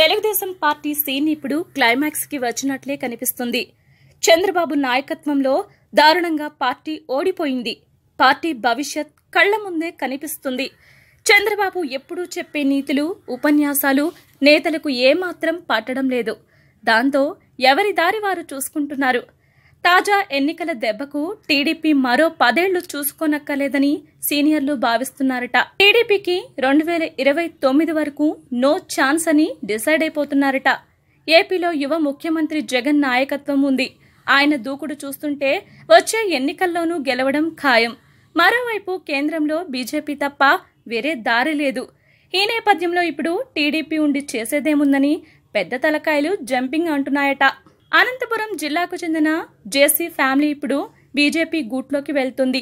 Telugu Desam party scene ఇప్పుడు క్లైమాక్స్కి వచ్చినట్లే కనిపిస్తుంది చంద్రబాబు నాయకత్వంలో దారుణంగా పార్టీ ఓడిపోయింది పార్టీ భవిష్యత్ కళ్ల ముందే కనిపిస్తుంది చంద్రబాబు ఎప్పుడూ చెప్పే నీతులు ఉపన్యాసాలు నేతలకు ఏమాత్రం పట్టడం లేదు దాంతో ఎవరి దారి వారు చూసుకుంటున్నారు తాజా ఎన్నికల దెబ్బకు టీడీపీ మరో పదేళ్లు చూసుకోనక్కలేదని సీనియర్లు భావిస్తున్నారట టీడీపీకి రెండు వేల ఇరవై తొమ్మిది వరకు నో ఛాన్స్ అని డిసైడ్ అయిపోతున్నారట ఏపీలో యువ ముఖ్యమంత్రి జగన్ నాయకత్వం ఉంది ఆయన దూకుడు చూస్తుంటే వచ్చే ఎన్నికల్లోనూ గెలవడం ఖాయం మరోవైపు కేంద్రంలో బీజేపీ తప్ప వేరే దారి లేదు ఈ నేపథ్యంలో ఇప్పుడు టీడీపీ ఉండి చేసేదేముందని పెద్ద తలకాయలు జంపింగ్ అంటున్నాయట అనంతపురం జిల్లాకు చెందిన జేసీ ఫ్యామిలీ ఇప్పుడు బీజేపీ గూట్లోకి వెళ్తుంది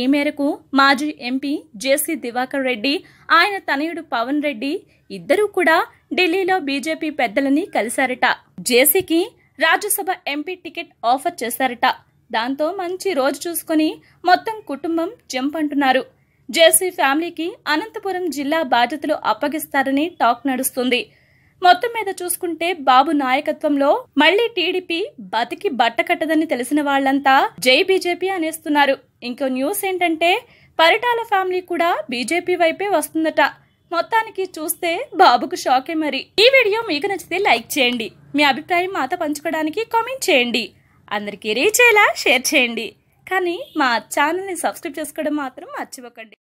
ఈ మేరకు మాజీ ఎంపీ జేసీ దివాకర్ రెడ్డి ఆయన తనయుడు పవన్ రెడ్డి ఇద్దరూ కూడా ఢిల్లీలో BJP పెద్దలని కలిశారట జేసీకి Rajya Sabha MP ticket offer చేశారట దాంతో మంచి రోజు చూసుకుని మొత్తం కుటుంబం జంప్ అంటున్నారు జేసీ ఫ్యామిలీకి అనంతపురం జిల్లా బాధ్యతలు అప్పగిస్తారని టాక్ నడుస్తుంది మొత్తం మీద చూసుకుంటే బాబు నాయకత్వంలో మళ్లీ టీడీపీ బతికి బట్ట కట్టదని తెలిసిన వాళ్లంతా జై బీజేపీ అనేస్తున్నారు ఇంకో న్యూస్ ఏంటంటే పరిటాల ఫ్యామిలీ కూడా బీజేపీ వైపే వస్తుందట మొత్తానికి చూస్తే బాబుకు షాకే మరి ఈ వీడియో మీకు నచ్చితే లైక్ చేయండి మీ అభిప్రాయం మాతో పంచుకోవడానికి కామెంట్ చేయండి అందరికీ రీచ్ అయ్యేలా షేర్ చేయండి కానీ మా ఛానల్ని సబ్స్క్రైబ్ చేసుకోవడం మాత్రం మర్చిపోకండి